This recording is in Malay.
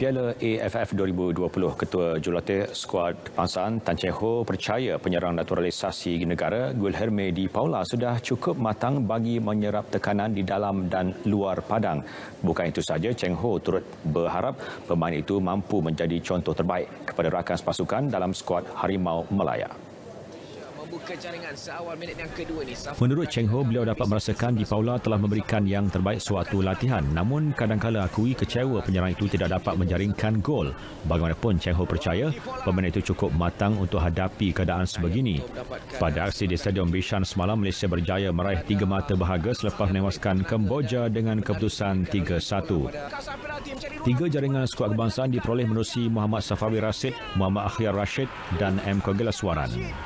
Piala AFF 2020 Ketua Jurulatih Skuad Pansan Tan Cheng Ho percaya penyerang naturalisasi negara Gulherme Di Paula sudah cukup matang bagi menyerap tekanan di dalam dan luar padang. Bukan itu sahaja, Cheng Ho turut berharap pemain itu mampu menjadi contoh terbaik kepada rakan pasukan dalam skuad Harimau Melayu membuka jaringan seawal minit yang kedua ini. Safa Menurut Cheng Ho, beliau dapat merasakan Di Paula telah memberikan yang terbaik suatu latihan. Namun, kadangkala akui kecewa penyerang itu tidak dapat menjaringkan gol. Bagaimanapun, Cheng Ho percaya pemain itu cukup matang untuk hadapi keadaan sebegini. Pada aksi di Stadium Bishan semalam, Malaysia berjaya meraih tiga mata bahagia selepas menewaskan Kemboja dengan keputusan 3-1. Tiga jaringan skuad kebangsaan diperoleh menerusi Muhammad Safawi Rasid, Muhammad Akhir Rashid dan M. Kogelaswaran.